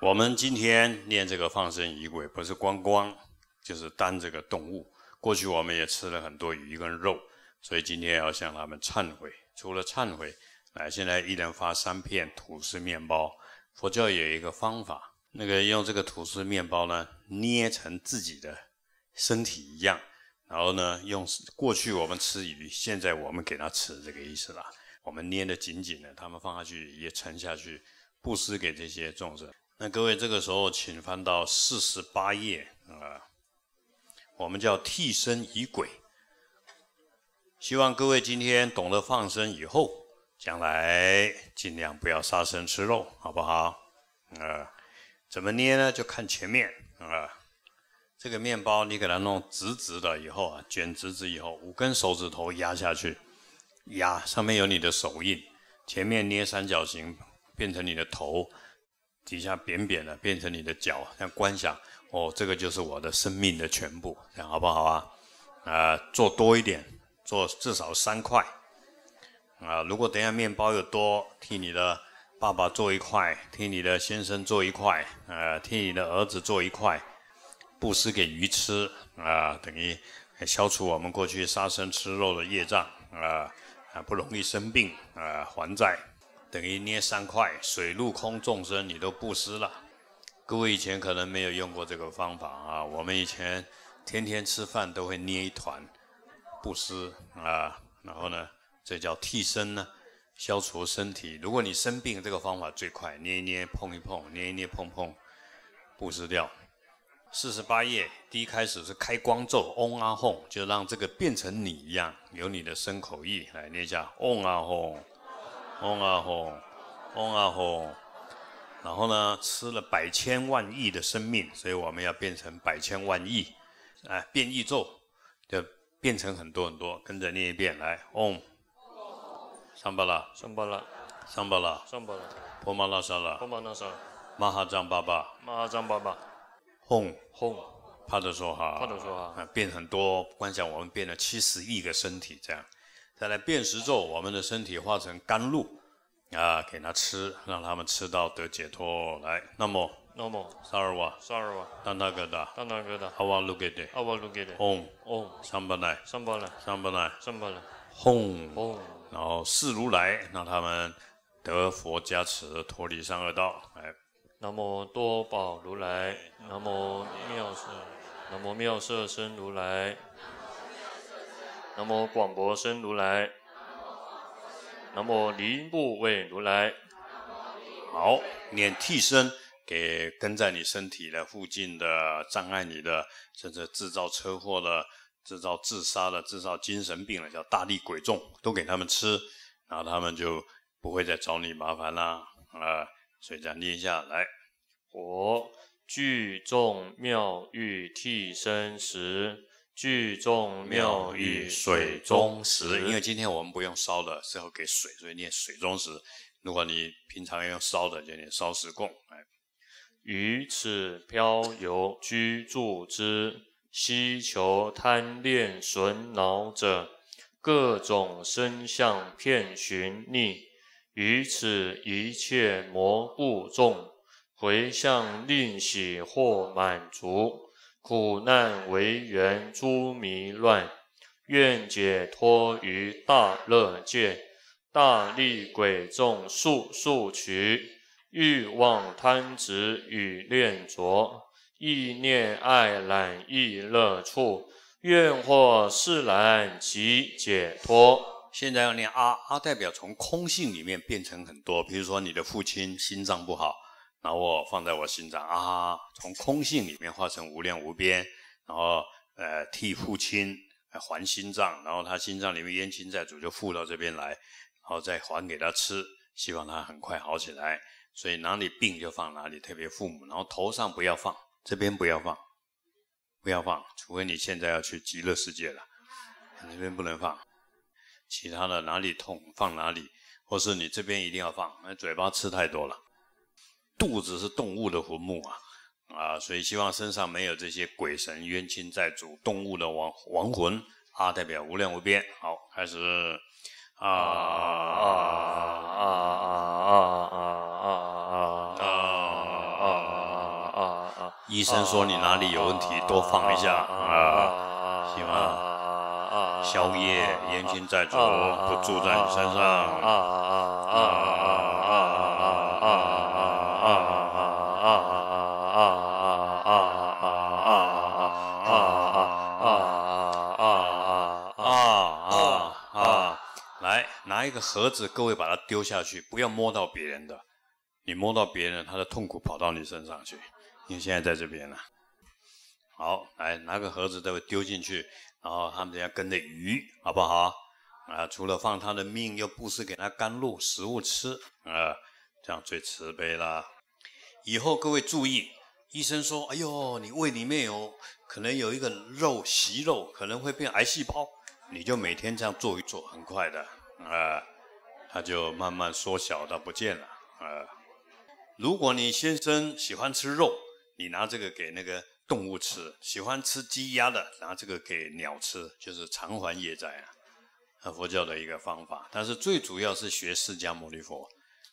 我们今天念这个放生鱼鬼，不是光光，就是当这个动物。过去我们也吃了很多鱼跟肉，所以今天要向他们忏悔。除了忏悔，来现在一人发三片吐司面包。佛教有一个方法，那个用这个吐司面包呢，捏成自己的身体一样，然后呢，用过去我们吃鱼，现在我们给它吃，这个意思啦。我们捏得紧紧的，他们放下去也沉下去，布施给这些众生。那各位，这个时候请翻到四十八页啊。我们叫替身疑鬼。希望各位今天懂得放生以后，将来尽量不要杀生吃肉，好不好？啊，怎么捏呢？就看前面啊。这个面包你给它弄直直的以后啊，卷直直以后，五根手指头压下去，压上面有你的手印。前面捏三角形，变成你的头。底下扁扁的，变成你的脚，像观想哦，这个就是我的生命的全部，这样好不好啊？啊，做多一点，做至少三块啊。如果等下面包有多，替你的爸爸做一块，替你的先生做一块，呃，替你的儿子做一块，布施给鱼吃啊，等于消除我们过去杀生吃肉的业障啊啊，不容易生病啊，还债。等于捏三块，水陆空众生你都布施了。各位以前可能没有用过这个方法啊，我们以前天天吃饭都会捏一团布施啊，然后呢，这叫替身呢，消除身体。如果你生病，这个方法最快，捏一捏，碰一碰，捏一捏碰碰，布施掉。四十八页第一开始是开光咒，嗡啊吽，就让这个变成你一样，有你的身口意来念一下，嗡啊吽。嗡啊吽，嗡啊吽，然后呢，吃了百千万亿的生命，所以我们要变成百千万亿，哎，变异咒就变成很多很多，跟着念一遍来，嗡，上巴拉，上巴拉，上巴拉，上巴拉，婆玛拉沙拉，婆玛拉沙拉，玛哈章巴巴，玛哈章巴巴，轰轰，帕德说哈，帕德说哈，变很多，不光我们变了七十亿个身体这样。再来辨识咒，我们的身体化成甘露啊，给他吃，让他们吃到得解脱。来，南无，南无，萨尔瓦，萨尔瓦，丹达格达，丹达格达，阿瓦卢给的，阿瓦卢给的，嗡，嗡，上不来，上不来，上不来，上不来，嗡，嗡，然后世如来，让他们得佛加持，脱离三恶道。来，南无多宝如来，南无妙色，南无妙色身如来。那么广博生如来，那么离木为如来，好念替身给跟在你身体的附近的障碍你的，甚至制造车祸的、制造自杀的、制造精神病的，叫大力鬼众，都给他们吃，然后他们就不会再找你麻烦啦，啊，所以这样念一下来，我聚众妙玉替身时。聚众妙宇水中食，因为今天我们不用烧的，最后给水，所以念水中食。如果你平常用烧的，就念烧食供。于此漂游居住之，希求贪恋损恼者，各种身相骗寻觅，于此一切魔糊众，回向令喜或满足。苦难为缘诸迷乱，愿解脱于大乐界。大力鬼众速速取，欲望贪执与恋着，意念爱染亦乐处，愿获释然即解脱。现在要念阿阿，代表从空性里面变成很多，比如说你的父亲心脏不好。然后我放在我心脏啊，从空性里面化成无量无边，然后呃替父亲还心脏，然后他心脏里面冤亲债主就附到这边来，然后再还给他吃，希望他很快好起来。所以哪里病就放哪里，特别父母，然后头上不要放，这边不要放，不要放，除非你现在要去极乐世界了，那边不能放，其他的哪里痛放哪里，或是你这边一定要放，那嘴巴吃太多了。肚子是动物的坟墓啊，啊，所以希望身上没有这些鬼神冤亲债主、动物的亡亡魂啊，代表无量无边。好，开始啊啊啊啊啊啊啊啊啊啊啊啊！医生说你哪里有问题，多放一下啊，行啊。宵夜冤亲债主不住在你身上啊啊啊啊。那个盒子，各位把它丢下去，不要摸到别人的。你摸到别人，他的痛苦跑到你身上去。你现在在这边了，好，来拿个盒子，都会丢进去，然后他们等下跟着鱼，好不好？啊，除了放他的命，又不是给他甘露食物吃，啊，这样最慈悲啦。以后各位注意，医生说：“哎呦，你胃里面有可能有一个肉息肉，可能会变癌细胞。”你就每天这样做一做，很快的。啊，它就慢慢缩小到不见了啊。如果你先生喜欢吃肉，你拿这个给那个动物吃；喜欢吃鸡鸭的，拿这个给鸟吃，就是偿还业债啊。啊，佛教的一个方法。但是最主要是学释迦牟尼佛，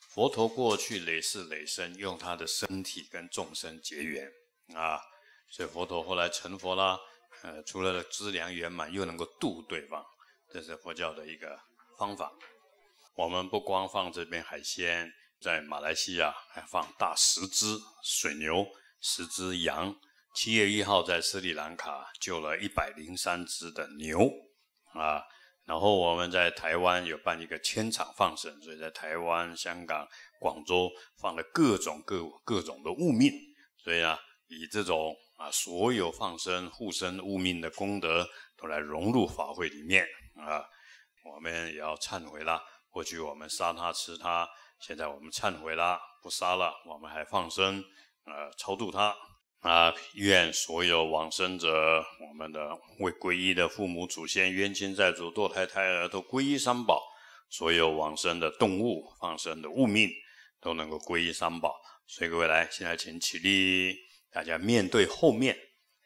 佛陀过去累世累生，用他的身体跟众生结缘啊。所以佛陀后来成佛啦，呃，除了资粮圆满，又能够度对方，这是佛教的一个。方法，我们不光放这边海鲜，在马来西亚还放大十只水牛、十只羊。七月一号在斯里兰卡救了一百零三只的牛啊，然后我们在台湾有办一个千场放生，所以在台湾、香港、广州放了各种各各种的物命，所以呢，以这种啊所有放生护生物命的功德，都来融入法会里面啊。我们也要忏悔了。过去我们杀他吃他，现在我们忏悔了，不杀了，我们还放生，呃，超度他。啊！愿所有往生者，我们的未皈依的父母祖先、冤亲债主、堕胎胎儿都皈依三宝；所有往生的动物、放生的物命都能够皈依三宝。所以各位来，现在请起立，大家面对后面、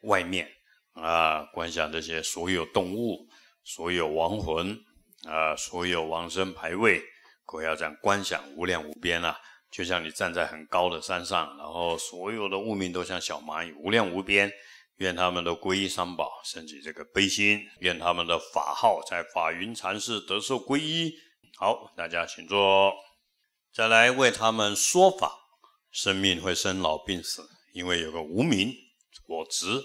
外面啊，观想这些所有动物、所有亡魂。啊，所有王身牌位，可要这样观想无量无边了。就像你站在很高的山上，然后所有的物名都像小蚂蚁，无量无边。愿他们都皈依三宝，升起这个悲心。愿他们的法号在法云禅寺得受皈依。好，大家请坐。再来为他们说法：生命会生老病死，因为有个无名我执，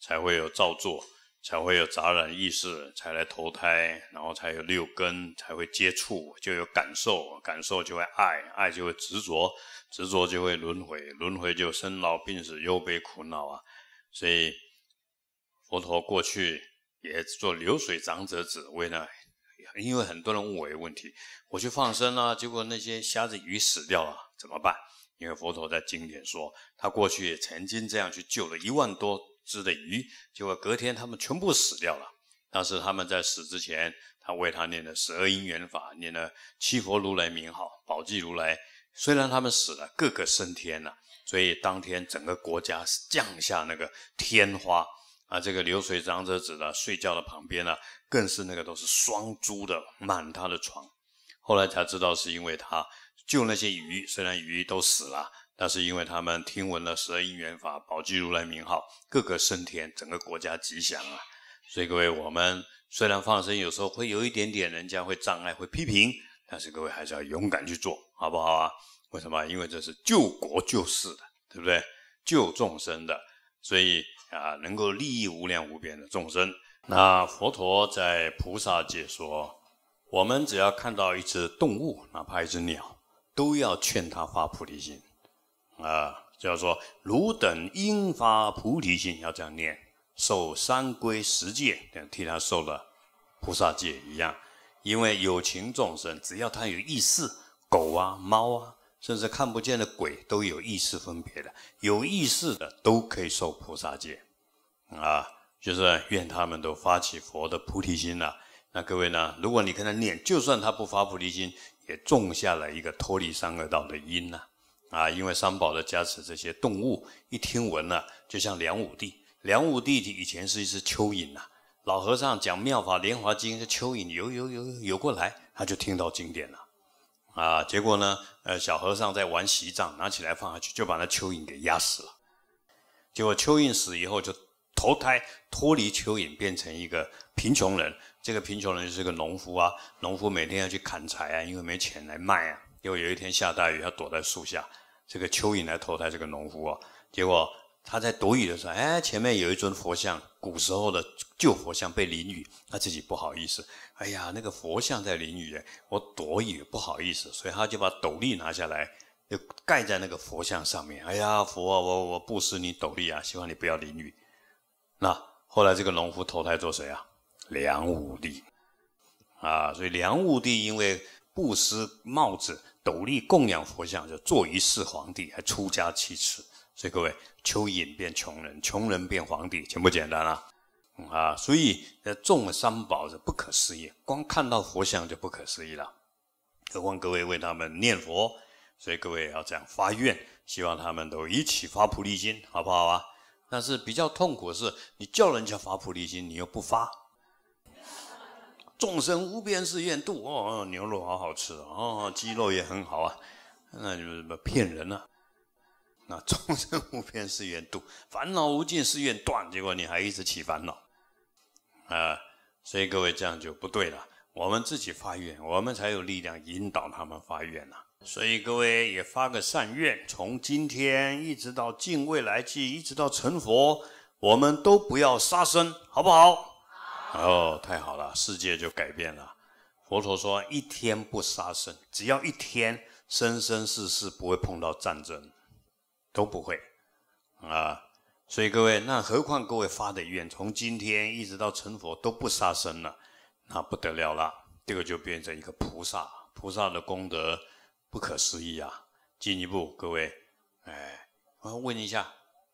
才会有造作。才会有杂染意识，才来投胎，然后才有六根，才会接触，就有感受，感受就会爱，爱就会执着，执着就会轮回，轮回就生老病死、忧悲苦恼啊！所以佛陀过去也做流水长者子为难，因为很多人误会问题，我去放生了，结果那些虾子鱼死掉了，怎么办？因为佛陀在经典说，他过去也曾经这样去救了一万多。织的鱼，结果隔天他们全部死掉了。但是他们在死之前，他为他念了十二因缘法，念了七佛如来名号，宝济如来。虽然他们死了，个个升天了。所以当天整个国家降下那个天花啊，这个流水长者子的睡觉的旁边呢，更是那个都是双珠的满他的床。后来才知道是因为他救那些鱼，虽然鱼都死了。那是因为他们听闻了十二因缘法、宝积如来名号，各个升天，整个国家吉祥啊！所以各位，我们虽然放生有时候会有一点点人家会障碍、会批评，但是各位还是要勇敢去做，好不好啊？为什么？因为这是救国救世的，对不对？救众生的，所以啊，能够利益无量无边的众生。那佛陀在菩萨界说，我们只要看到一只动物，哪怕一只鸟，都要劝他发菩提心。啊，叫做汝等应发菩提心，要这样念，受三皈十戒，样替他受了菩萨戒一样。因为有情众生，只要他有意识，狗啊、猫啊，甚至看不见的鬼都有意识分别的，有意识的都可以受菩萨戒。啊，就是愿他们都发起佛的菩提心呐。那各位呢，如果你跟他念，就算他不发菩提心，也种下了一个脱离三恶道的因呐。啊，因为三宝的加持，这些动物一听闻了，就像梁武帝。梁武帝以前是一只蚯蚓呐，老和尚讲妙法《莲华经》，是蚯蚓游游游游过来，他就听到经典了。啊，结果呢，呃，小和尚在玩席杖，拿起来放下去，就把那蚯蚓给压死了。结果蚯蚓死以后就投胎，脱离蚯蚓，变成一个贫穷人。这个贫穷人就是个农夫啊，农夫每天要去砍柴啊，因为没钱来卖啊。结果有一天下大雨，他躲在树下。这个蚯蚓来投胎，这个农夫啊，结果他在躲雨的时候，哎，前面有一尊佛像，古时候的旧佛像被淋雨，他自己不好意思，哎呀，那个佛像在淋雨，我躲雨不好意思，所以他就把斗笠拿下来，就盖在那个佛像上面，哎呀，佛啊，我我布施你斗笠啊，希望你不要淋雨。那后来这个农夫投胎做谁啊？梁武帝啊，所以梁武帝因为布施帽子。斗笠供养佛像，就做一世皇帝，还出家七尺。所以各位，蚯蚓变穷人，穷人变皇帝，简不简单啊？啊，所以种了三宝是不可思议，光看到佛像就不可思议了，何况各位为他们念佛，所以各位要这样发愿，希望他们都一起发菩提心，好不好啊？但是比较痛苦的是，你叫人家发菩提心，你又不发。众生无边誓愿度哦，牛肉好好吃哦，鸡肉也很好啊，那你们什么骗人呢？那众生无边誓愿度，烦恼无尽誓愿断，结果你还一直起烦恼啊，所以各位这样就不对了。我们自己发愿，我们才有力量引导他们发愿呐。所以各位也发个善愿，从今天一直到尽未来际，一直到成佛，我们都不要杀生，好不好？哦，太好了，世界就改变了。佛陀说，一天不杀生，只要一天，生生世世不会碰到战争，都不会啊。所以各位，那何况各位发的愿，从今天一直到成佛都不杀生了，那不得了了。这个就变成一个菩萨，菩萨的功德不可思议啊。进一步，各位，哎，我问一下，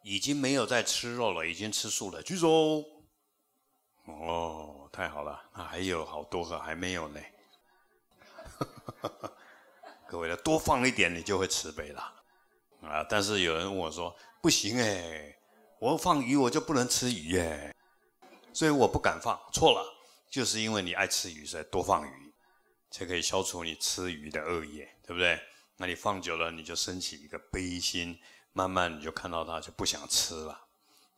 已经没有在吃肉了，已经吃素了，举手。哦，太好了，那还有好多个还没有呢。各位的多放一点，你就会慈悲了，啊！但是有人问我说：“不行哎，我放鱼，我就不能吃鱼哎。”所以我不敢放，错了，就是因为你爱吃鱼所以多放鱼，才可以消除你吃鱼的恶业，对不对？那你放久了，你就升起一个悲心，慢慢你就看到它就不想吃了，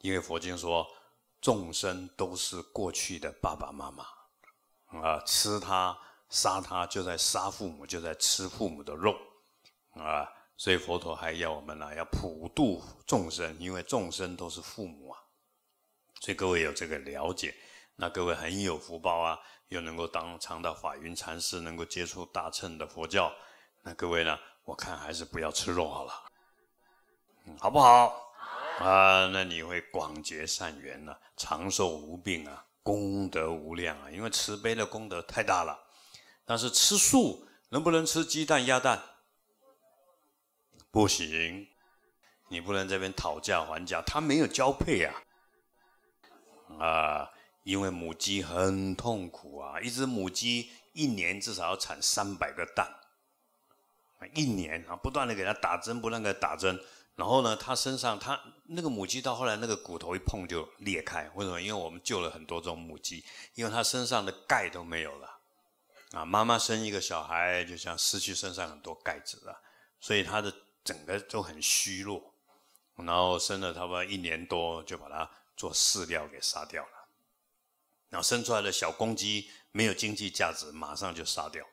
因为佛经说。众生都是过去的爸爸妈妈啊，吃他杀他就在杀父母，就在吃父母的肉啊。所以佛陀还要我们呢，要普度众生，因为众生都是父母啊。所以各位有这个了解，那各位很有福报啊，又能够当常到法云禅师，能够接触大乘的佛教。那各位呢，我看还是不要吃肉好了，好不好？啊，那你会广结善缘呐，长寿无病啊，功德无量啊！因为慈悲的功德太大了。但是吃素能不能吃鸡蛋、鸭蛋？不行，你不能这边讨价还价。它没有交配啊，啊，因为母鸡很痛苦啊。一只母鸡一年至少要产三百个蛋，一年啊，不断的给它打针，不断的打针。然后呢，它身上，它那个母鸡到后来，那个骨头一碰就裂开。为什么？因为我们救了很多种母鸡，因为它身上的钙都没有了。啊，妈妈生一个小孩，就像失去身上很多钙质了，所以它的整个都很虚弱。然后生了差不多一年多，就把它做饲料给杀掉了。然后生出来的小公鸡没有经济价值，马上就杀掉，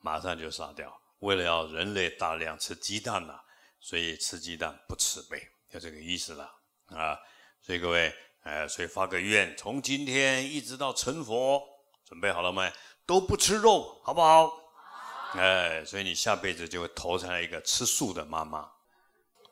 马上就杀掉。为了要人类大量吃鸡蛋呐。所以吃鸡蛋不吃呗，就这个意思了啊！所以各位，呃，所以发个愿，从今天一直到成佛，准备好了没？都不吃肉，好不好？哎，所以你下辈子就会投胎一个吃素的妈妈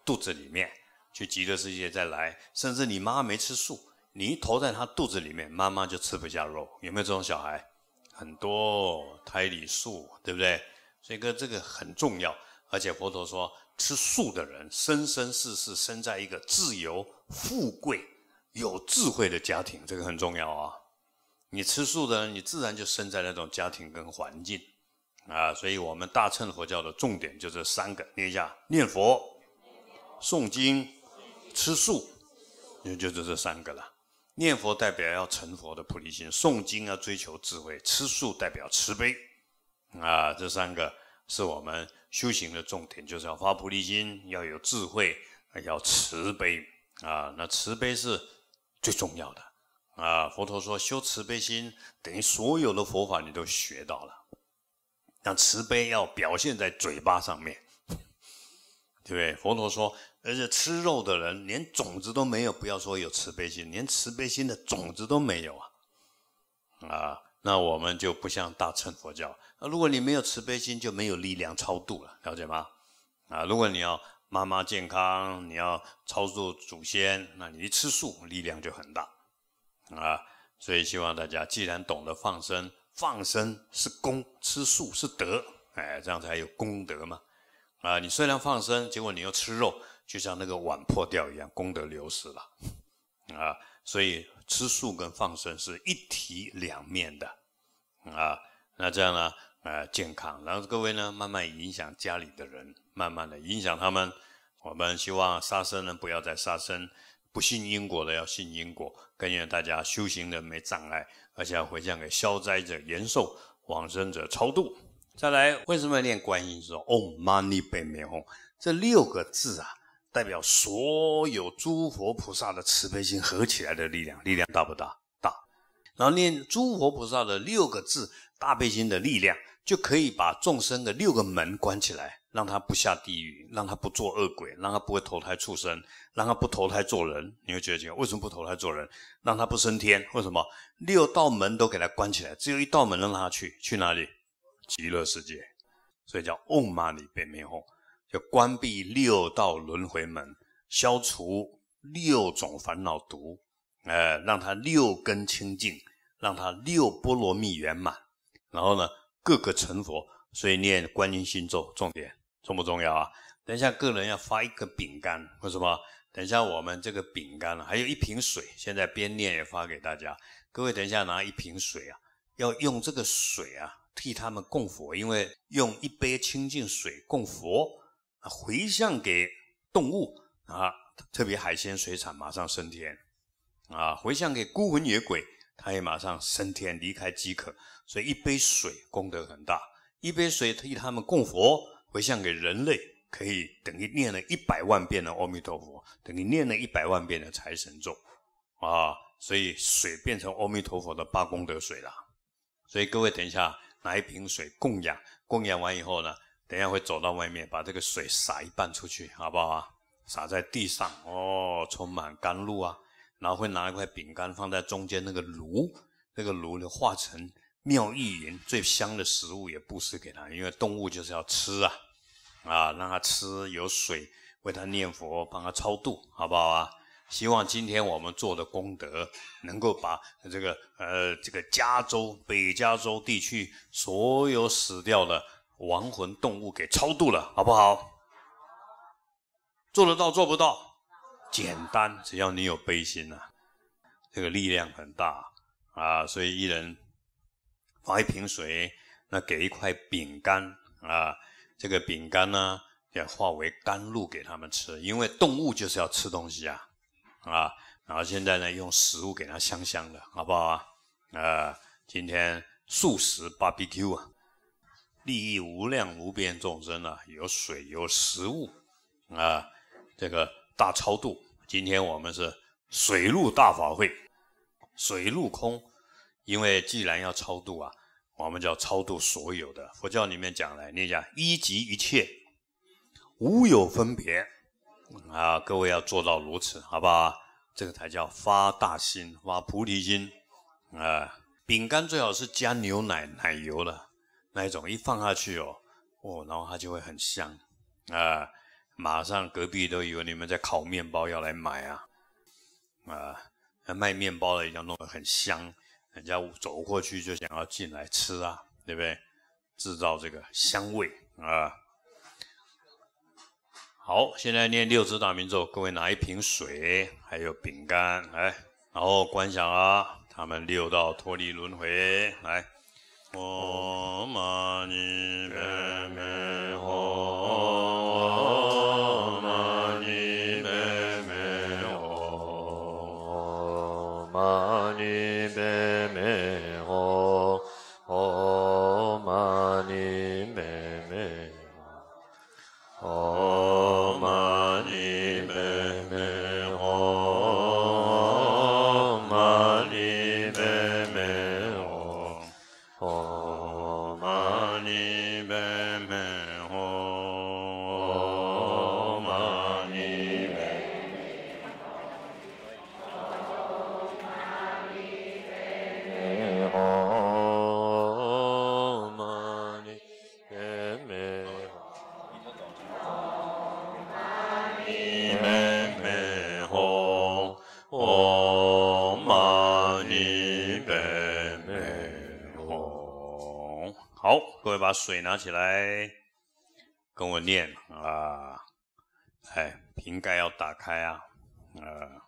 肚子里面，去极乐世界再来。甚至你妈没吃素，你投在她肚子里面，妈妈就吃不下肉，有没有这种小孩？很多胎里素，对不对？所以哥，这个很重要，而且佛陀说。吃素的人生生世世生在一个自由、富贵、有智慧的家庭，这个很重要啊！你吃素的人，你自然就生在那种家庭跟环境啊。所以，我们大乘佛教的重点就这三个：念一下念佛、诵经、吃素，就就就这三个了。念佛代表要成佛的菩提心，诵经要追求智慧，吃素代表慈悲啊。这三个是我们。修行的重点就是要发菩提心，要有智慧，要慈悲啊！那慈悲是最重要的啊！佛陀说，修慈悲心等于所有的佛法你都学到了。那慈悲要表现在嘴巴上面，对不对？佛陀说，而且吃肉的人连种子都没有，不要说有慈悲心，连慈悲心的种子都没有啊！啊！那我们就不像大乘佛教，那如果你没有慈悲心，就没有力量超度了，了解吗？啊，如果你要妈妈健康，你要超度祖先，那你一吃素力量就很大，啊，所以希望大家既然懂得放生，放生是功，吃素是德，哎，这样才有功德嘛，啊，你虽然放生，结果你又吃肉，就像那个碗破掉一样，功德流失了。啊，所以吃素跟放生是一体两面的啊，那这样呢，呃，健康。然后各位呢，慢慢影响家里的人，慢慢的影响他们。我们希望杀生呢，不要再杀生，不信因果的要信因果，更愿大家修行人没障碍，而且要回向给消灾者延寿，往生者超度。再来，为什么要念观音咒？哦，mani 呗咩吽，这六个字啊。代表所有诸佛菩萨的慈悲心合起来的力量，力量大不大？大。然后念诸佛菩萨的六个字大悲心的力量，就可以把众生的六个门关起来，让他不下地狱，让他不做恶鬼，让他不会投胎畜生，让他不投胎做人。你会觉得为什么不投胎做人？让他不升天？为什么？六道门都给他关起来，只有一道门让他去，去哪里？极乐世界。所以叫嗡嘛呢呗咪吽。就关闭六道轮回门，消除六种烦恼毒，呃，让他六根清净，让他六波罗蜜圆满，然后呢，各个成佛。所以念观音心咒，重点重不重要啊？等一下，个人要发一个饼干，为什么？等一下，我们这个饼干呢，还有一瓶水，现在边念也发给大家。各位，等一下拿一瓶水啊，要用这个水啊替他们供佛，因为用一杯清净水供佛。回向给动物啊，特别海鲜水产马上升天，啊，回向给孤魂野鬼，他也马上升天离开饥渴，所以一杯水功德很大。一杯水替他们供佛，回向给人类，可以等于念了一百万遍的阿弥陀佛，等于念了一百万遍的财神咒，啊，所以水变成阿弥陀佛的八功德水了。所以各位等一下拿一瓶水供养，供养完以后呢？等一下会走到外面，把这个水洒一半出去，好不好啊？洒在地上，哦，充满甘露啊。然后会拿一块饼干放在中间那个炉，那个炉呢化成妙玉云，最香的食物也布施给他，因为动物就是要吃啊，啊，让他吃有水，为他念佛，帮他超度，好不好啊？希望今天我们做的功德能够把这个呃这个加州北加州地区所有死掉的。亡魂动物给超度了，好不好？做得到做不到？简单，只要你有悲心呐，这个力量很大啊。所以一人发一瓶水，那给一块饼干啊，这个饼干呢也化为甘露给他们吃，因为动物就是要吃东西啊啊。然后现在呢，用食物给它香香的，好不好啊？啊，今天素食 barbecue 啊。利益无量无边众生啊，有水，有食物，啊，这个大超度。今天我们是水陆大法会，水陆空。因为既然要超度啊，我们叫超度所有的。佛教里面讲了，你讲一即一切，无有分别啊。各位要做到如此，好不好？这个才叫发大心，发菩提心啊。饼干最好是加牛奶奶油了。那一种一放下去哦，哦，然后它就会很香啊，马上隔壁都以为你们在烤面包要来买啊，啊，卖面包的一样弄得很香，人家走过去就想要进来吃啊，对不对？制造这个香味啊。好，现在念六字大明咒，各位拿一瓶水，还有饼干来，然后观想啊，他们六道脱离轮回来。 어마니 뭐 베메 把水拿起来，跟我念啊！哎，瓶盖要打开啊！啊，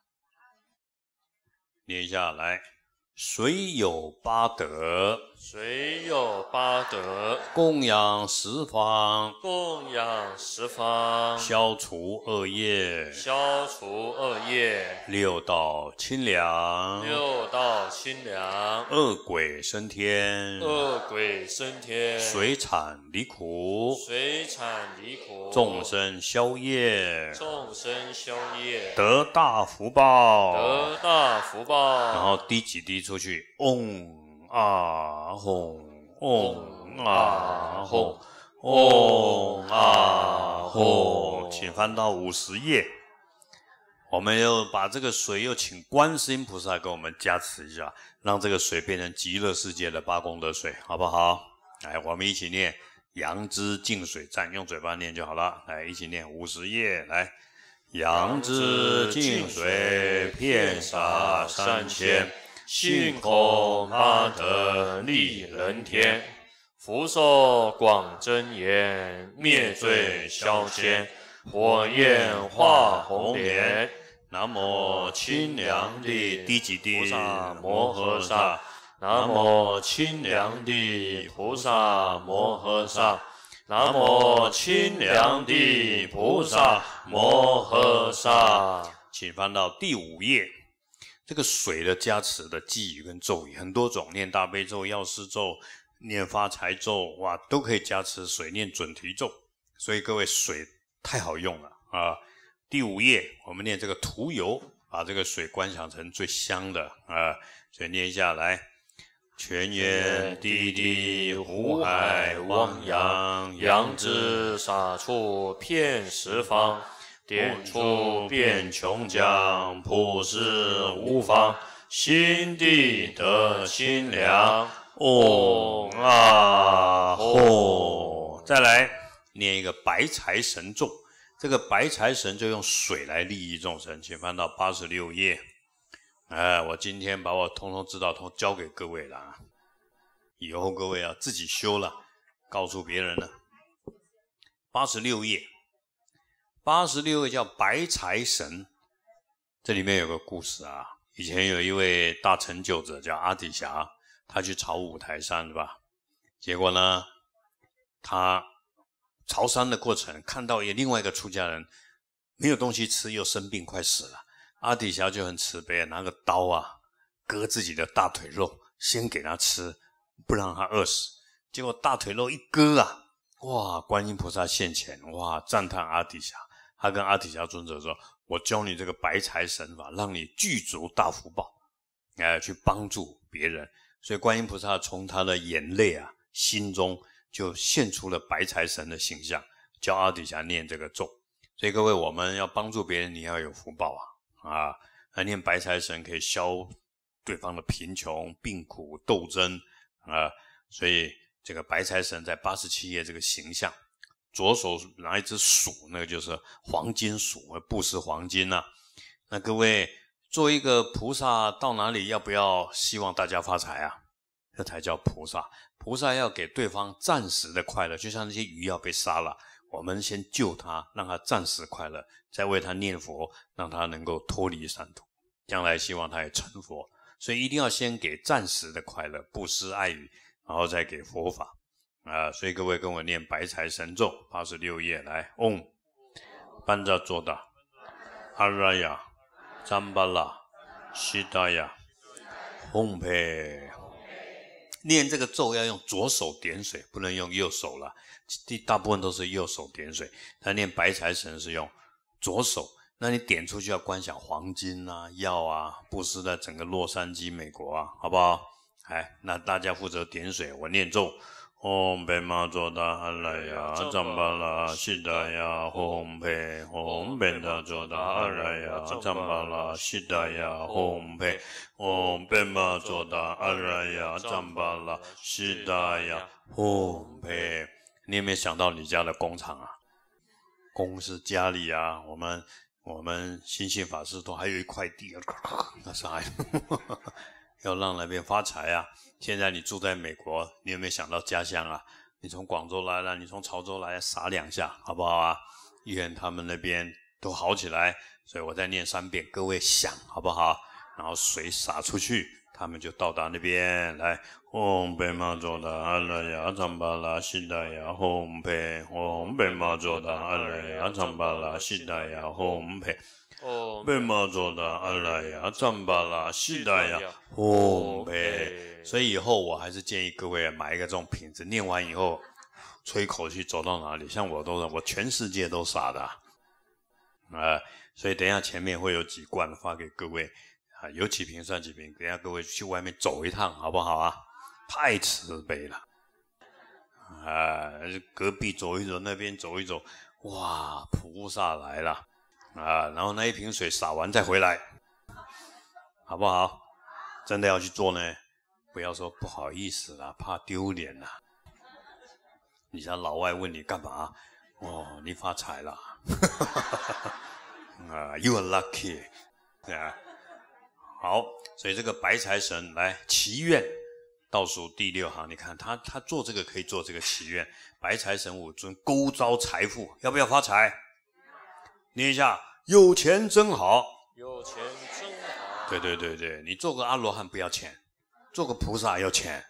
念一下来。水有八德，水有八德，供养十方，供养十方，消除恶业，消除恶业，六道清凉，六道清凉，恶鬼升天，恶鬼升天，水产离苦，水产离苦，众生消业，众生消业，得大福报，得大福报，然后第几第。出去，嗡啊吽，嗡啊吽，嗡啊吽，请翻到五十页。我们要把这个水，又请观世音菩萨给我们加持一下，让这个水变成极乐世界的八功德水，好不好？来，我们一起念《杨枝净水站，用嘴巴念就好了。来，一起念五十页。来，杨枝净水遍洒三千。信口阿德利人天，福说广真言，灭罪消灾，火焰化红莲。南无清凉地，第几地菩萨摩诃萨。南无清凉地菩萨摩诃萨。南无清凉地菩萨摩诃萨。请翻到第五页。这个水的加持的寄语跟咒语很多种，念大悲咒、药师咒、念发财咒，哇，都可以加持水。念准提咒，所以各位水太好用了啊。第五页，我们念这个涂油，把这个水观想成最香的啊，全念下来。泉源滴滴湖海汪洋，洋之洒处遍十方。无处变穷将，普世无方，心地得清凉。嗡啊吽，再来念一个白财神咒。这个白财神就用水来利益众生，请翻到八十六页。哎，我今天把我通通知道通交给各位了啊！以后各位要自己修了，告诉别人了。八十六页。八十六位叫白财神，这里面有个故事啊。以前有一位大成就者叫阿底峡，他去朝五台山，是吧？结果呢，他朝山的过程看到有另外一个出家人没有东西吃，又生病快死了。阿底峡就很慈悲，拿个刀啊，割自己的大腿肉，先给他吃，不让他饿死。结果大腿肉一割啊，哇！观音菩萨现前，哇！赞叹阿底峡。他跟阿底峡尊者说：“我教你这个白财神法，让你具足大福报，哎，去帮助别人。”所以观音菩萨从他的眼泪啊，心中就现出了白财神的形象，教阿底峡念这个咒。所以各位，我们要帮助别人，你要有福报啊！啊，那念白财神可以消对方的贫穷、病苦、斗争啊！所以这个白财神在八十七页这个形象。左手拿一只鼠，那个就是黄金鼠，布施黄金呐。那各位，做一个菩萨到哪里，要不要希望大家发财啊？这才叫菩萨。菩萨要给对方暂时的快乐，就像那些鱼要被杀了，我们先救他，让他暂时快乐，再为他念佛，让他能够脱离三途，将来希望他也成佛。所以一定要先给暂时的快乐，布施爱语，然后再给佛法。啊，所以各位跟我念白财神咒，八十六页来，嗡班扎做达阿拉雅章巴拉悉达雅，嗡佩。念这个咒要用左手点水，不能用右手了。第大部分都是右手点水，他念白财神是用左手。那你点出去要观想黄金啊、药啊、布施在整个洛杉矶、美国啊，好不好？哎，那大家负责点水，我念咒。嗡贝玛卓达阿拉雅，赞巴拉悉达雅，嗡贝，嗡贝玛卓达阿拉雅，赞巴拉悉达雅，嗡贝，嗡贝玛卓达阿拉雅，赞巴拉悉达雅，嗡贝。你有没有想到你家的工厂啊？公司、家里啊？我们、我们新兴法师都还有一块地，那啥。要让那边发财啊！现在你住在美国，你有没有想到家乡啊？你从广州来了，你从潮州来，撒两下好不好啊？愿他们那边都好起来。所以我再念三遍，各位想好不好？然后水洒出去，他们就到达那边来。嗡贝玛卓达阿那亚藏巴拉悉达雅红贝嗡贝玛卓达阿那亚藏巴拉悉达雅红贝。被骂走了，阿赖耶转巴了，西的呀，哦，悲。所以以后我还是建议各位买一个这种瓶子，念完以后吹口气，走到哪里，像我都是，我全世界都傻的啊。所以等一下前面会有几罐发给各位啊，有几瓶算几瓶，等下各位去外面走一趟好不好啊？太慈悲了啊！隔壁走一走，那边走一走，哇，菩萨来了。啊，然后那一瓶水洒完再回来，好不好？真的要去做呢，不要说不好意思了，怕丢脸了。你想老外问你干嘛？哦，你发财了，啊，are lucky 啊！好，所以这个白财神来祈愿，倒数第六行，你看他他做这个可以做这个祈愿，白财神五尊勾招财富，要不要发财？念一下，有钱真好，有钱真好。对对对对，你做个阿罗汉不要钱，做个菩萨要钱，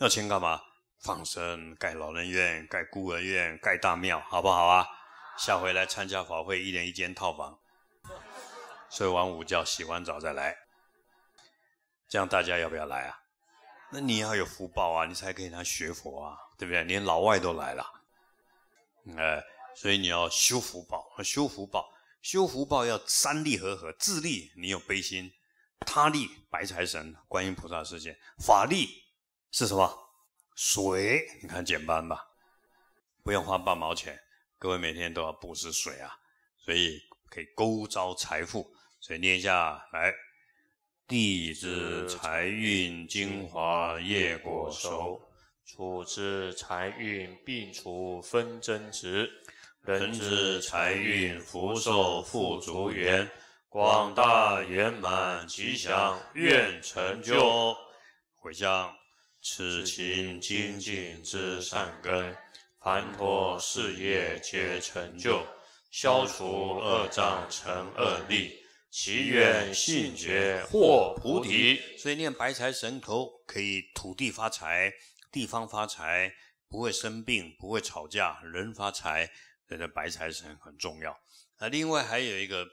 要钱干嘛？放生、盖老人院、盖孤儿院、盖大庙，好不好啊？下回来参加法会，一人一间套房，睡完午觉，洗完澡再来。这样大家要不要来啊？那你要有福报啊，你才可以来学佛啊，对不对？连老外都来了，呃。所以你要修福报，修福报，修福报要三力合合，自力你有悲心，他力白财神、观音菩萨世界，法力是什么？水，你看简单吧？不用花半毛钱，各位每天都要布施水啊，所以可以勾招财富。所以念一下来，地之财运精华叶果熟，处之财运并处分真值。人之财运福寿富足圆广大圆满吉祥愿成就。回向此情精进之善根，凡托事业皆成就，消除恶障成恶力，祈愿信觉获菩提。所以念白财神头，可以土地发财，地方发财，不会生病，不会吵架，人发财。这个白财神很重要，那另外还有一个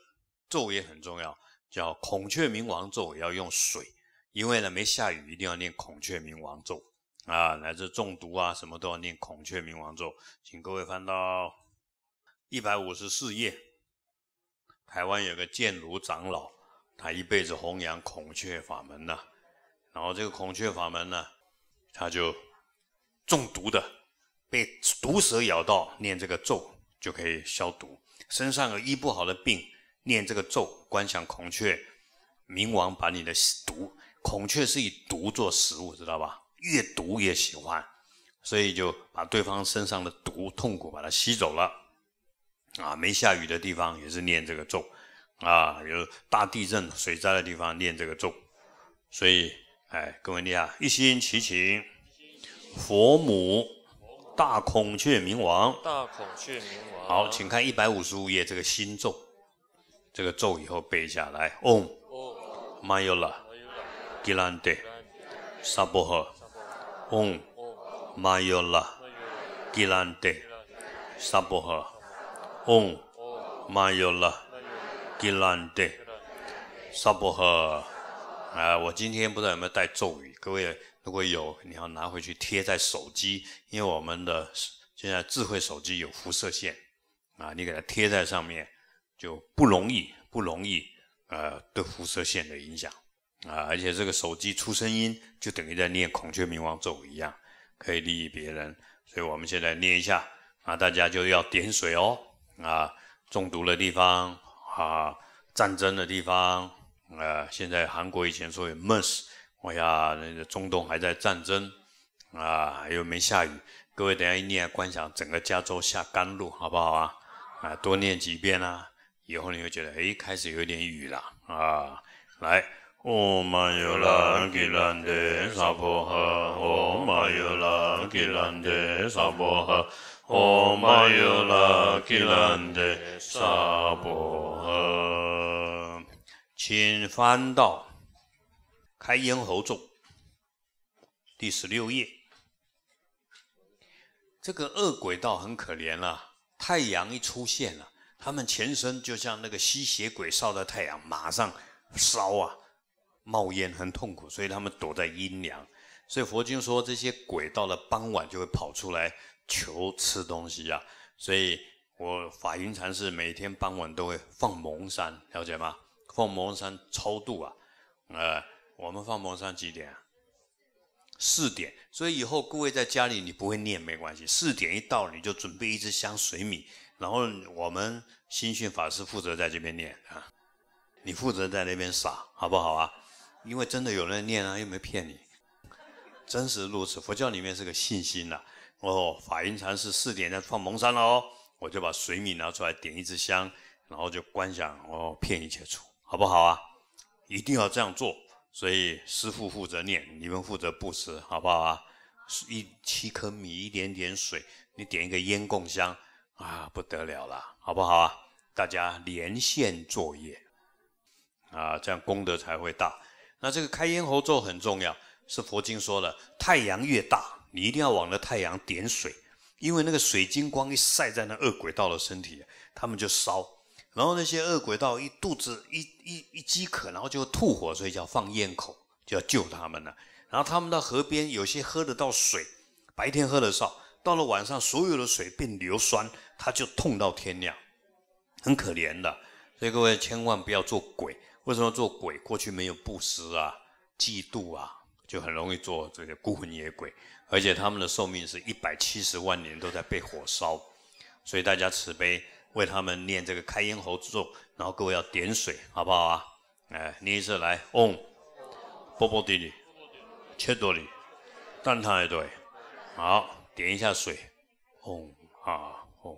咒也很重要，叫孔雀明王咒，要用水，因为呢没下雨，一定要念孔雀明王咒啊，来自中毒啊什么都要念孔雀明王咒，请各位翻到一百五十四页，台湾有个剑炉长老，他一辈子弘扬孔雀法门呐，然后这个孔雀法门呢，他就中毒的，被毒蛇咬到，念这个咒。就可以消毒。身上有医不好的病，念这个咒，观想孔雀、冥王把你的毒。孔雀是以毒做食物，知道吧？越毒越喜欢，所以就把对方身上的毒痛苦把它吸走了。啊，没下雨的地方也是念这个咒，啊，有大地震、水灾的地方念这个咒。所以，哎，各位念啊，一心齐情，佛母。大孔雀明王，大孔雀明王，好，请看一百五十五页这个心咒，这个咒以后背下来。嗡，玛雅拉，吉兰特，萨婆诃。嗡，玛雅拉，吉兰特，萨婆诃。嗡，玛雅拉，吉兰特，萨婆诃。啊，我今天不知道有没有带咒语，各位。如果有，你要拿回去贴在手机，因为我们的现在智慧手机有辐射线啊，你给它贴在上面就不容易，不容易呃对辐射线的影响啊，而且这个手机出声音就等于在念孔雀明王咒一样，可以利益别人，所以我们现在念一下啊，大家就要点水哦啊，中毒的地方啊，战争的地方啊，现在韩国以前所谓“ s s 我讲中东还在战争啊，又没下雨。各位等下一念观想，整个加州下甘露，好不好啊？啊，多念几遍啦，以后你会觉得哎，开始有点雨了啊。来，Om Yoyla Gyalande Sabaha，Om Yoyla Gyalande Sabaha，Om Yoyla Gyalande Sabaha，请翻到。开咽喉咒，第十六页。这个恶鬼倒很可怜了。太阳一出现了，他们全身就像那个吸血鬼，烧的太阳马上烧啊，冒烟，很痛苦。所以他们躲在阴凉。所以佛经说，这些鬼到了傍晚就会跑出来求吃东西啊。所以我法云禅师每天傍晚都会放蒙山，了解吗？放蒙山超度啊，呃。我们放蒙山几点啊？四点。所以以后各位在家里，你不会念没关系。四点一到，你就准备一支香、水米，然后我们新训法师负责在这边念啊，你负责在那边撒，好不好啊？因为真的有人念啊，又没骗你，真实如此。佛教里面是个信心呐。哦，法云禅师四点在放蒙山了哦，我就把水米拿出来点一支香，然后就观想哦，骗一切处，好不好啊？一定要这样做。所以师傅负责念，你们负责布施，好不好啊？一七颗米，一点点水，你点一个烟供香，啊，不得了了，好不好啊？大家连线作业，啊，这样功德才会大。那这个开咽喉咒很重要，是佛经说的，太阳越大，你一定要往那太阳点水，因为那个水晶光一晒在那恶鬼道的身体，他们就烧。然后那些恶鬼到一肚子一一一饥渴，然后就吐火，所以叫放焰口，就要救他们了。然后他们到河边，有些喝得到水，白天喝的少，到了晚上所有的水变硫酸，他就痛到天亮，很可怜的。所以各位千万不要做鬼。为什么做鬼？过去没有布施啊，嫉妒啊，就很容易做这些孤魂野鬼。而且他们的寿命是一百七十万年，都在被火烧，所以大家慈悲。为他们念这个开咽喉咒，然后各位要点水，好不好啊？哎，念一次来，嗡，波波底里，切多里，蛋汤也对，好，点一下水，嗡，好，嗡，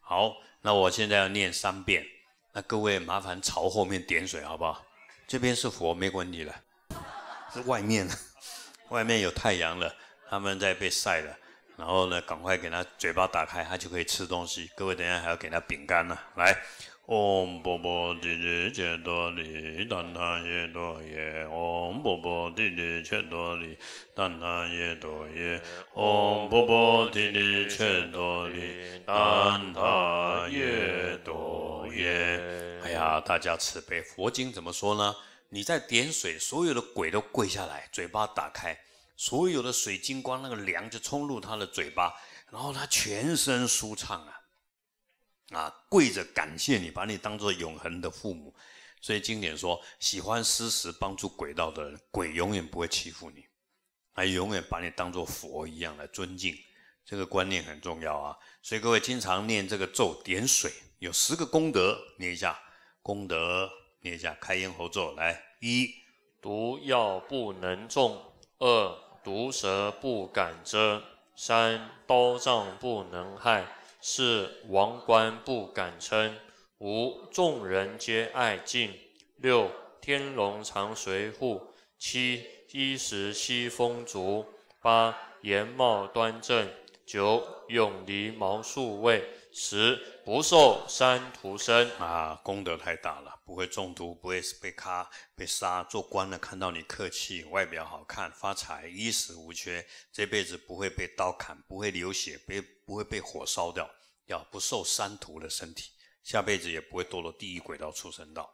好。那我现在要念三遍，那各位麻烦朝后面点水，好不好？这边是佛，没关系了，是外面了，外面有太阳了，他们在被晒了。然后呢？赶快给它嘴巴打开，它就可以吃东西。各位，等下还要给它饼干呢。来，嗡波波地地切多利，丹他耶多耶，嗡波波地地切多利，丹他耶多耶，嗡波波地地切多利，丹他耶多耶。哎呀，大家慈悲，佛经怎么说呢？你在点水，所有的鬼都跪下来，嘴巴打开。所有的水晶光那个凉就冲入他的嘴巴，然后他全身舒畅啊，啊跪着感谢你，把你当做永恒的父母。所以经典说，喜欢施食帮助鬼道的人，鬼永远不会欺负你，还永远把你当做佛一样来尊敬。这个观念很重要啊。所以各位经常念这个咒点水，有十个功德，念一下功德，念一下开咽喉咒来一毒药不能中，二。毒蛇不敢遮；三刀杖不能害，四王冠不敢称，五众人皆爱敬，六天龙常随护，七衣食西风足，八颜貌端正，九永离毛树位。十不受三徒生啊，功德太大了，不会中毒，不会被卡、被杀。做官的看到你客气，外表好看，发财，衣食无缺，这辈子不会被刀砍，不会流血，别不会被火烧掉。要不受三徒的身体，下辈子也不会堕落第一轨道、畜生道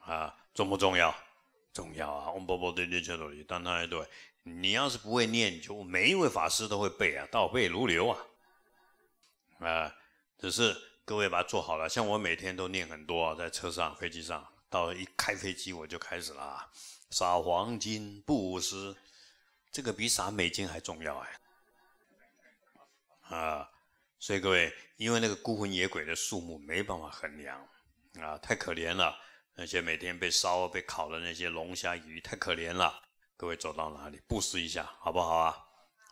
啊。重不重要？重要啊！嗡叭叭对对，切当对。你要是不会念就每一位法师都会背啊，倒背如流啊，啊。只是各位把它做好了，像我每天都念很多，在车上、飞机上，到一开飞机我就开始了，啊。撒黄金布施，这个比撒美金还重要哎，啊！所以各位，因为那个孤魂野鬼的数目没办法衡量啊，太可怜了，那些每天被烧被烤的那些龙虾鱼太可怜了。各位走到哪里布施一下好不好啊？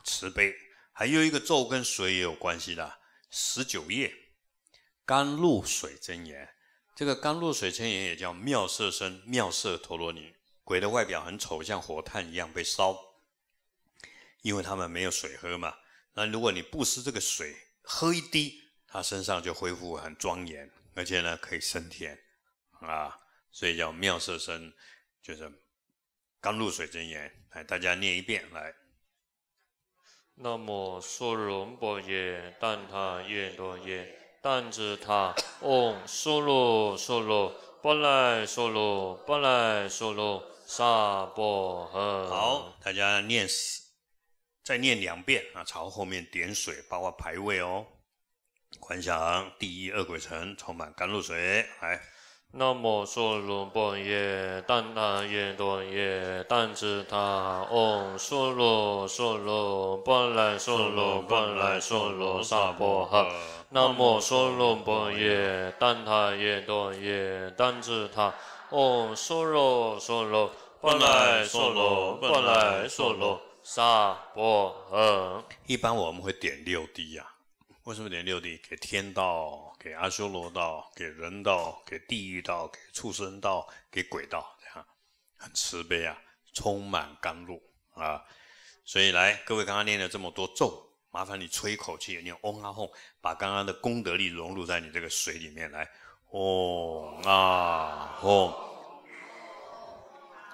慈悲。还有一个咒跟水也有关系的。十九页，《甘露水真言》，这个《甘露水真言》也叫妙色身、妙色陀罗尼。鬼的外表很丑，像火炭一样被烧，因为他们没有水喝嘛。那如果你不施这个水，喝一滴，他身上就恢复很庄严，而且呢可以升天啊。所以叫妙色身，就是《甘露水真言》。来，大家念一遍，来。那么苏罗波耶，但他耶多耶，但子他，哦，苏罗苏罗，波莱苏罗，波莱苏罗，萨婆诃。好，大家念，再念两遍啊！朝后面点水，八卦排位哦，观想第一恶鬼城充满甘露水，来。南无苏卢波耶，怛他耶多耶，怛侄他，唵，苏卢苏卢，般来苏卢般来苏卢，萨婆诃。南无苏卢波耶，怛他耶多耶，怛侄他，唵，苏卢苏卢，般来苏卢般来苏卢，萨婆诃。一般我们会点六滴呀？为什么点六滴？给天道。给阿修罗道、给人道、给地狱道、给畜生道、给鬼道，这样很慈悲啊，充满甘露啊。所以来，各位刚刚念了这么多咒，麻烦你吹一口气，念嗡啊吽，把刚刚的功德力融入在你这个水里面来。嗡啊吽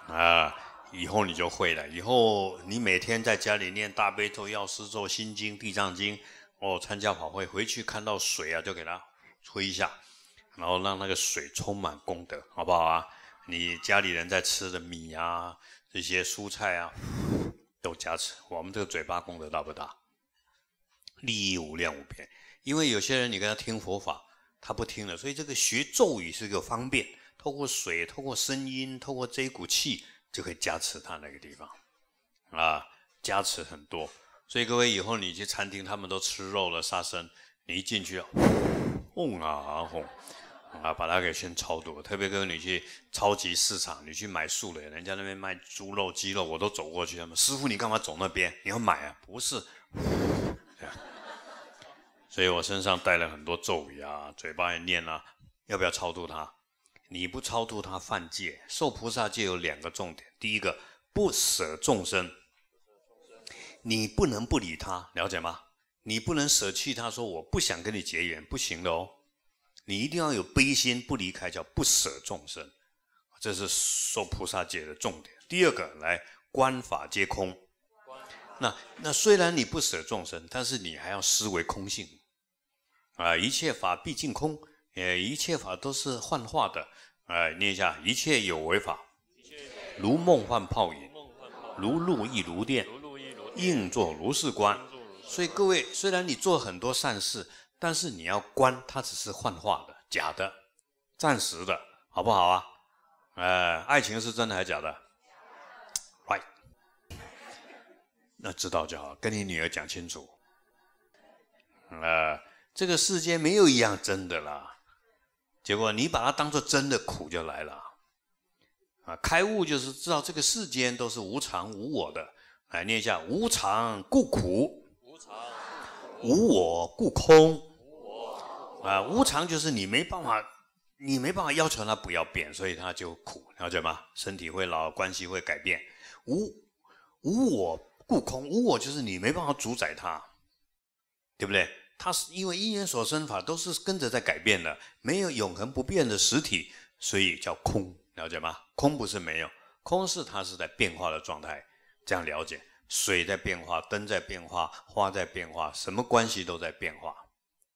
啊，以后你就会了。以后你每天在家里念大悲咒、药师咒、心经、地藏经，哦，参加法会回去看到水啊，就给它。吹一下，然后让那个水充满功德，好不好啊？你家里人在吃的米啊，这些蔬菜啊，都加持。我们这个嘴巴功德大不大？利益无量无边。因为有些人你跟他听佛法，他不听了，所以这个学咒语是个方便，透过水，透过声音，透过这一股气，就可以加持他那个地方啊，加持很多。所以各位以后你去餐厅，他们都吃肉了，杀生，你一进去。哄啊，哄啊，把他给先超度。特别跟你去超级市场，你去买素的，人家那边卖猪肉、鸡肉，我都走过去。他们师傅，你干嘛走那边？你要买啊？不是。所以，我身上带了很多咒语啊，嘴巴也念啊。要不要超度他？你不超度他犯戒。受菩萨戒有两个重点，第一个不舍众生，你不能不理他，了解吗？你不能舍弃，他说我不想跟你结缘，不行的哦。你一定要有悲心，不离开叫不舍众生，这是说菩萨戒的重点。第二个来观法皆空，那那虽然你不舍众生，但是你还要思维空性啊，一切法毕竟空，呃，一切法都是幻化的。哎，念一下：一切有为法，如梦幻泡影，如露亦如电，应作如是观。所以各位，虽然你做很多善事，但是你要观它只是幻化的、假的、暂时的，好不好啊？呃，爱情是真的还是假的？Right，那知道就好，跟你女儿讲清楚。啊，这个世界没有一样真的啦，结果你把它当做真的，苦就来了。啊，开悟就是知道这个世间都是无常无我的，来念一下：无常故苦。无我故空，啊，无常就是你没办法，你没办法要求他不要变，所以他就苦，了解吗？身体会老，关系会改变，无无我故空，无我就是你没办法主宰他，对不对？他是因为因缘所生法都是跟着在改变的，没有永恒不变的实体，所以叫空，了解吗？空不是没有，空是它是在变化的状态，这样了解。水在变化，灯在变化，花在变化，什么关系都在变化，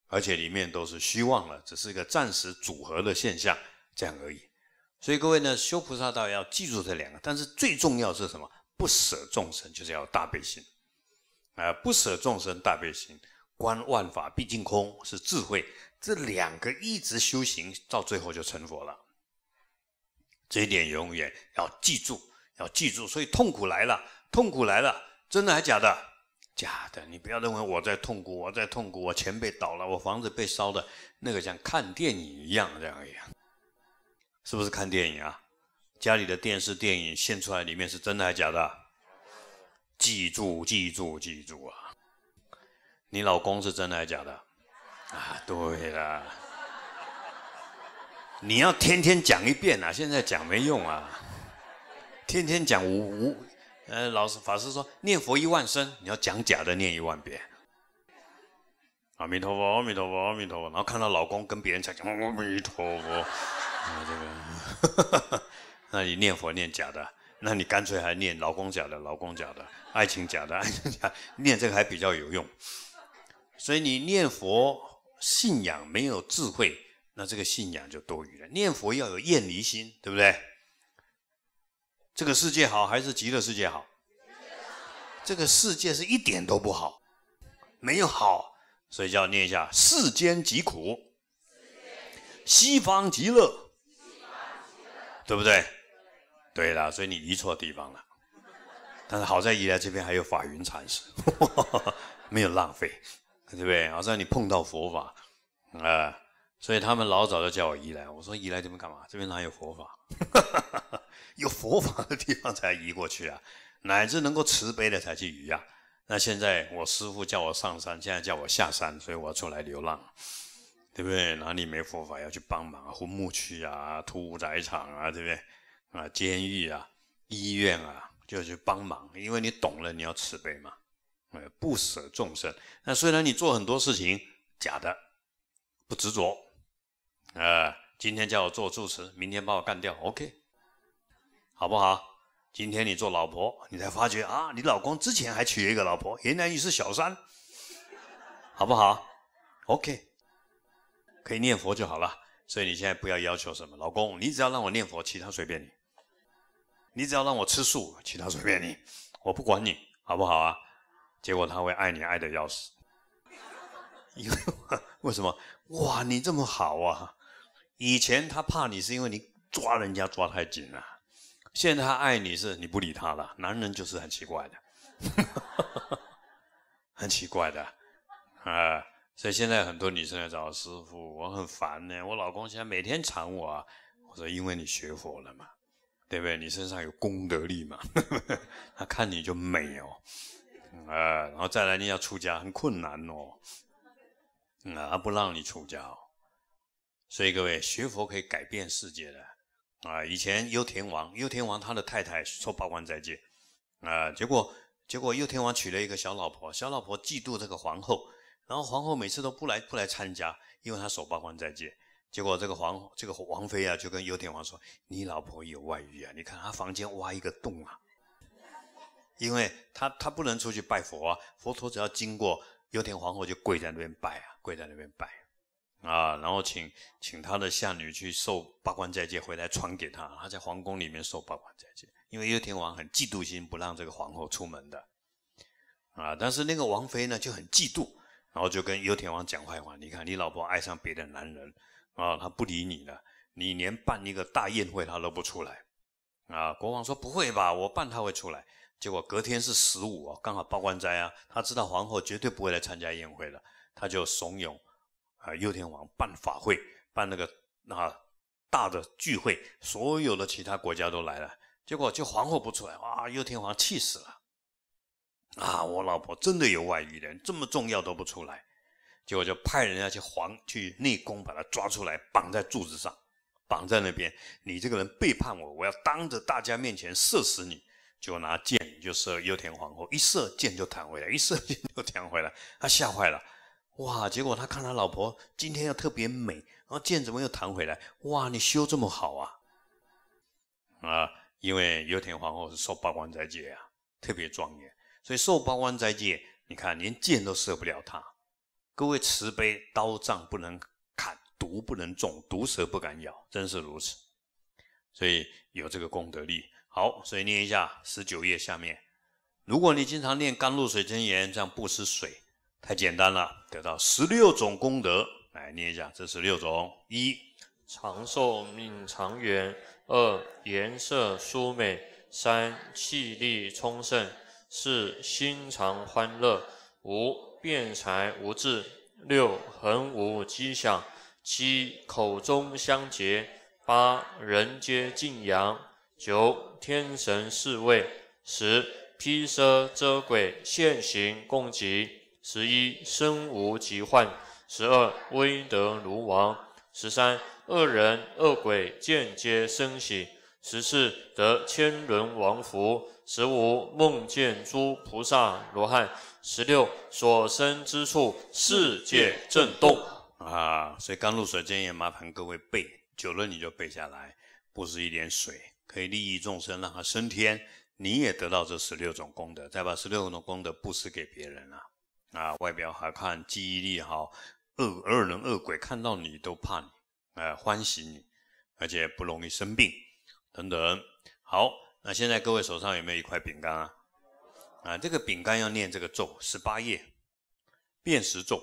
而且里面都是虚妄了，只是一个暂时组合的现象，这样而已。所以各位呢，修菩萨道要记住这两个，但是最重要是什么？不舍众生就是要大悲心啊！不舍众生，大悲心，观万法毕竟空是智慧，这两个一直修行，到最后就成佛了。这一点永远要记住，要记住。所以痛苦来了。痛苦来了，真的还假的？假的，你不要认为我在痛苦，我在痛苦，我钱被倒了，我房子被烧的，那个像看电影一样这样一样，是不是看电影啊？家里的电视电影现出来，里面是真的还假的？记住，记住，记住啊！你老公是真的还假的？啊，对了，你要天天讲一遍啊！现在讲没用啊，天天讲无无呃，老师法师说，念佛一万声，你要讲假的念一万遍，阿弥陀佛，阿弥陀佛，阿弥陀佛。然后看到老公跟别人在讲阿弥陀佛，这个，那你念佛念假的，那你干脆还念老公假的，老公假的，爱情假的，爱情假，念这个还比较有用。所以你念佛信仰没有智慧，那这个信仰就多余了。念佛要有厌离心，对不对？这个世界好还是极乐世界好？这个世界是一点都不好，没有好，所以就要念一下世间疾苦，西方极乐，对不对？对啦，所以你移错地方了。但是好在移来这边还有法云禅师，没有浪费，对不对？好在你碰到佛法啊，所以他们老早就叫我移来，我说移来这边干嘛？这边哪有佛法？有佛法的地方才移过去啊，乃至能够慈悲的才去移啊。那现在我师父叫我上山，现在叫我下山，所以我要出来流浪，对不对？哪里没佛法要去帮忙啊？红木区啊，屠宰场啊，对不对？啊，监狱啊，医院啊，就去帮忙，因为你懂了，你要慈悲嘛，呃，不舍众生。那虽然你做很多事情，假的，不执着啊。今天叫我做住持，明天把我干掉，OK。好不好？今天你做老婆，你才发觉啊，你老公之前还娶一个老婆，原来你是小三，好不好？OK，可以念佛就好了。所以你现在不要要求什么，老公，你只要让我念佛，其他随便你；你只要让我吃素，其他随便你，我不管你，好不好啊？结果他会爱你爱的要死，因为为什么？哇，你这么好啊！以前他怕你是因为你抓人家抓太紧了。现在他爱你是，你不理他了。男人就是很奇怪的，很奇怪的，啊！所以现在很多女生来找师傅，我很烦呢。我老公现在每天缠我，我说因为你学佛了嘛，对不对？你身上有功德力嘛，他看你就美哦，啊！然后再来你要出家很困难哦，啊，不让你出家。哦。所以各位学佛可以改变世界的。啊，以前幽田王，幽田王他的太太说把关在戒，啊，结果结果幽田王娶了一个小老婆，小老婆嫉妒这个皇后，然后皇后每次都不来不来参加，因为她守把关在戒，结果这个皇这个王妃啊就跟幽田王说，你老婆有外遇啊，你看她房间挖一个洞啊，因为她她不能出去拜佛啊，佛陀只要经过幽田皇后就跪在那边拜啊，跪在那边拜。啊，然后请请他的下女去受八关斋戒，回来传给他。他在皇宫里面受八关斋戒，因为右天王很嫉妒心，不让这个皇后出门的。啊，但是那个王妃呢就很嫉妒，然后就跟右天王讲坏话。你看，你老婆爱上别的男人啊，她不理你了。你连办一个大宴会，她都不出来。啊，国王说不会吧，我办她会出来。结果隔天是十五，刚好八关斋啊，他知道皇后绝对不会来参加宴会的，他就怂恿。啊，右天皇办法会，办那个啊大的聚会，所有的其他国家都来了，结果就皇后不出来，哇，右天皇气死了，啊，我老婆真的有外遇的，这么重要都不出来，结果就派人要去皇去内宫把她抓出来，绑在柱子上，绑在那边，你这个人背叛我，我要当着大家面前射死你，就拿箭，就射右天皇后，一射箭就弹回来，一射箭就弹回来，他吓坏了。哇！结果他看他老婆今天又特别美，然后剑怎么又弹回来？哇！你修这么好啊？啊！因为油田皇后是受八关斋戒啊，特别庄严，所以受八关斋戒，你看连剑都射不了他。各位慈悲，刀杖不能砍，毒不能中，毒蛇不敢咬，真是如此。所以有这个功德力。好，所以念一下十九页下面。如果你经常念甘露水真言，这样不失水。太简单了，得到十六种功德，来念一下这十六种：一、长寿命长远；二、颜色舒美；三、气力充盛；四、心常欢乐；五、辩才无智；六、恒无积想；七、口中相结；八、人皆敬仰；九、天神侍卫；十、披奢遮鬼，现形供给十一身无疾患，十二威德如王，十三恶人恶鬼间接生喜，十四得千轮王福，十五梦见诸菩萨罗汉，十六所生之处世界震动啊！所以刚入水建议麻烦各位背，久了你就背下来，布施一点水，可以利益众生，让他升天，你也得到这十六种功德，再把十六种功德布施给别人啊。啊，外表好看，记忆力好，恶恶人恶鬼看到你都怕你，呃，欢喜你，而且不容易生病等等。好，那现在各位手上有没有一块饼干啊？啊，这个饼干要念这个咒，十八页，辨识咒。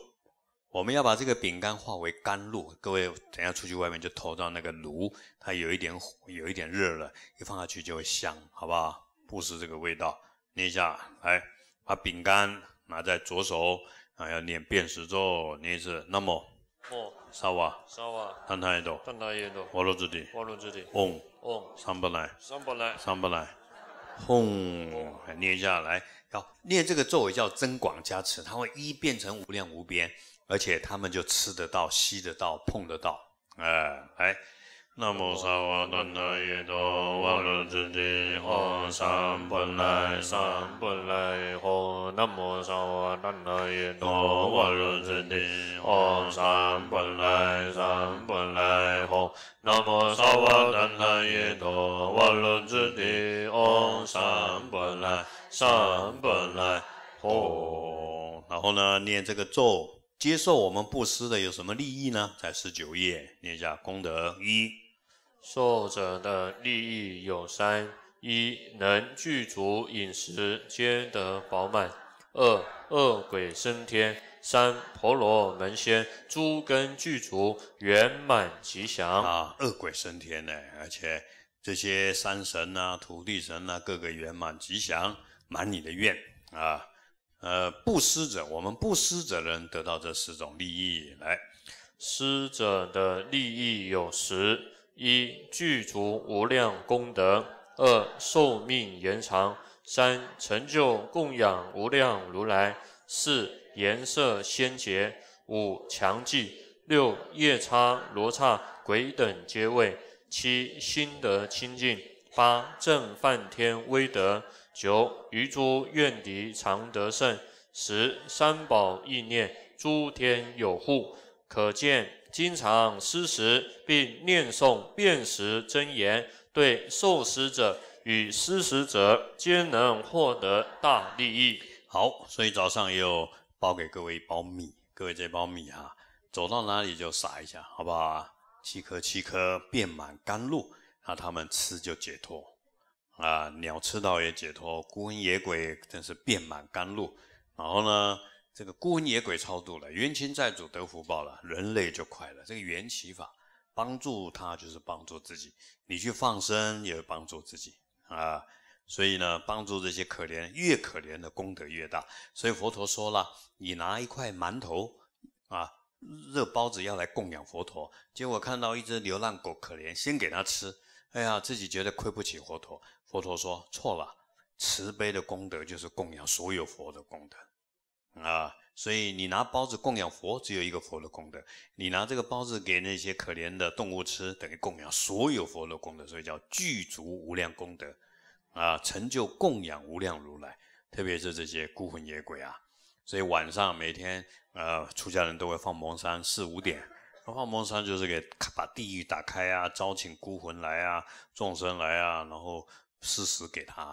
我们要把这个饼干化为甘露。各位等下出去外面就投到那个炉，它有一点火，有一点热了，一放下去就会香，好不好？布施这个味道，念一下来，把饼干。拿在左手，啊，要念遍十咒，念一次，那么，莫沙瓦沙瓦，坦塔耶多坦塔耶多，瓦罗兹帝瓦罗兹帝，嗡嗡，上不来上不来上不来，嗡，念下来，要念这个咒语叫增广加持，它会一变成无量无边，而且他们就吃得到、吸得到、碰得到，哎哎。南无萨瓦南那耶多瓦伦尊帝，哦，三本来三本来哦，南无萨瓦南那耶多瓦伦尊帝，哦，三本来三本来哦，南无萨瓦南那耶多瓦伦尊帝，哦，三本来三本来哦，然后呢，念这个咒。接受我们布施的有什么利益呢？在十九页念一下功德一，受者的利益有三：一能具足饮食，皆得饱满；二恶鬼升天；三婆罗门仙诸根具足，圆满吉祥。啊，恶鬼升天呢，而且这些山神啊、土地神啊，各个圆满吉祥，满你的愿啊。呃，布施者，我们布施者能得到这十种利益来。施者的利益有十：一、具足无量功德；二、寿命延长；三、成就供养无量如来；四、颜色先洁；五、强记；六、夜叉罗刹鬼等皆畏；七、心得清净；八、正犯天威德。九、余诸怨敌常得胜；十、三宝意念，诸天有护。可见，经常施食并念诵辨识真言，对受施者与施食者皆能获得大利益。好，所以早上也有包给各位一包米，各位这包米啊，走到哪里就撒一下，好不好？七颗七颗，遍满甘露，那他们吃就解脱。啊，鸟吃到也解脱，孤魂野鬼真是遍满甘露。然后呢，这个孤魂野鬼超度了，冤亲债主得福报了，人类就快乐。这个缘起法帮助他，就是帮助自己。你去放生，也帮助自己啊。所以呢，帮助这些可怜，越可怜的功德越大。所以佛陀说了，你拿一块馒头啊，热包子要来供养佛陀，结果看到一只流浪狗可怜，先给它吃。哎呀，自己觉得亏不起佛陀。佛陀说错了，慈悲的功德就是供养所有佛的功德啊。所以你拿包子供养佛，只有一个佛的功德；你拿这个包子给那些可怜的动物吃，等于供养所有佛的功德，所以叫具足无量功德啊，成就供养无量如来。特别是这些孤魂野鬼啊，所以晚上每天呃，出家人都会放蒙山四五点。化蒙山就是给把地狱打开啊，招请孤魂来啊，众生来啊，然后施食给他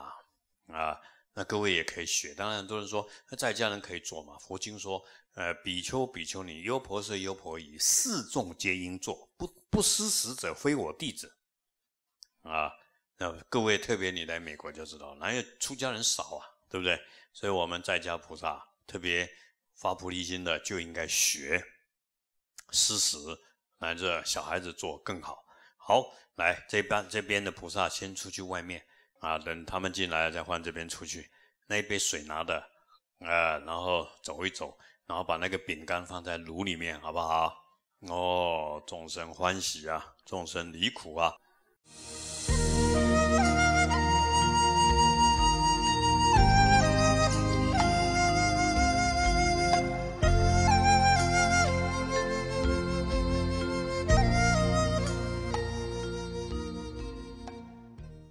啊。那各位也可以学，当然很多人说那在家人可以做嘛。佛经说，呃，比丘、比丘尼、优婆塞、优婆夷，四众皆应做。不不施食者，非我弟子啊。那各位特别你来美国就知道，哪有出家人少啊，对不对？所以我们在家菩萨特别发菩提心的就应该学。湿食，来这小孩子做更好。好，来这边这边的菩萨先出去外面啊，等他们进来再换这边出去。那一杯水拿的，呃，然后走一走，然后把那个饼干放在炉里面，好不好？哦，众生欢喜啊，众生离苦啊。